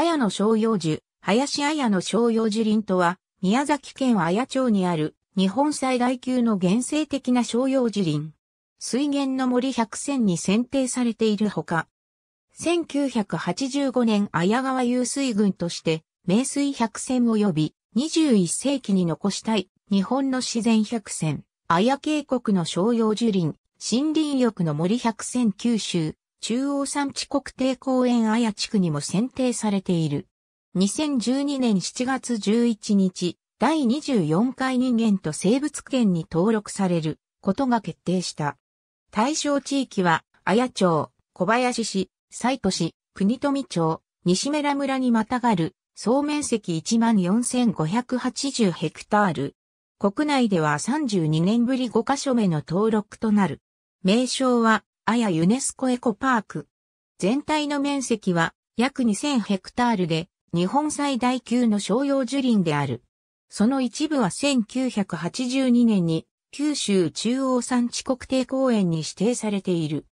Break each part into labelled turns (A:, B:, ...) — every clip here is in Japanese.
A: 綾野商用樹、林綾野商用樹林とは、宮崎県綾町にある日本最大級の原生的な商用樹林。水源の森百選に選定されているほか、1985年綾川遊水群として名水百選及び21世紀に残したい日本の自然百選、綾渓谷の商用樹林、森林浴の森百選九州、中央山地国定公園綾地区にも選定されている。2012年7月11日、第24回人間と生物圏に登録されることが決定した。対象地域は、綾町、小林市、西都市、国富町、西村村にまたがる、総面積14,580ヘクタール。国内では32年ぶり5カ所目の登録となる。名称は、アヤユネスコエコパーク。全体の面積は約2000ヘクタールで、日本最大級の商用樹林である。その一部は1982年に九州中央山地国定公園に指定されている。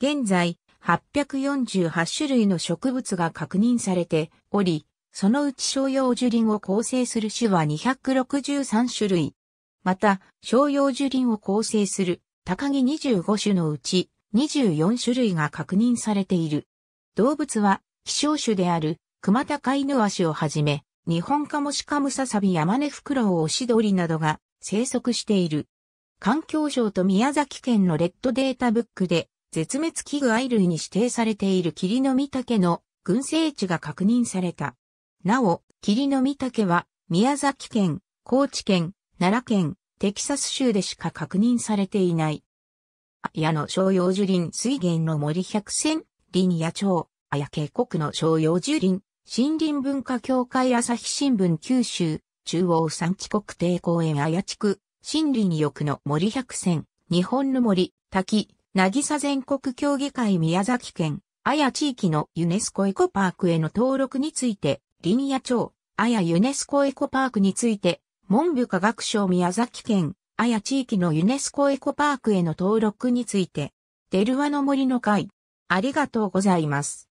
A: 現在、848種類の植物が確認されており、そのうち商用樹林を構成する種は263種類。また、商用樹林を構成する高木25種のうち24種類が確認されている。動物は、希少種である、熊田飼いイをはじめ、日本カモシカムササビヤマネフクロウオシドリなどが生息している。環境省と宮崎県のレッドデータブックで、絶滅危惧愛類に指定されている霧の御岳の群生地が確認された。なお、霧の御岳は、宮崎県、高知県、奈良県、テキサス州でしか確認されていない。綾野商用樹林水源の森百選、林野町、綾渓谷の商用樹林、森林文化協会朝日新聞九州、中央山地国定公園綾地区、森林浴の森百選、日本の森、滝、渚全国協議会宮崎県、綾地域のユネスコエコパークへの登録について、林野町、綾ユネスコエコパークについて、文部科学省宮崎県、あや地域のユネスコエコパークへの登録について、デルワの森の会、ありがとうございます。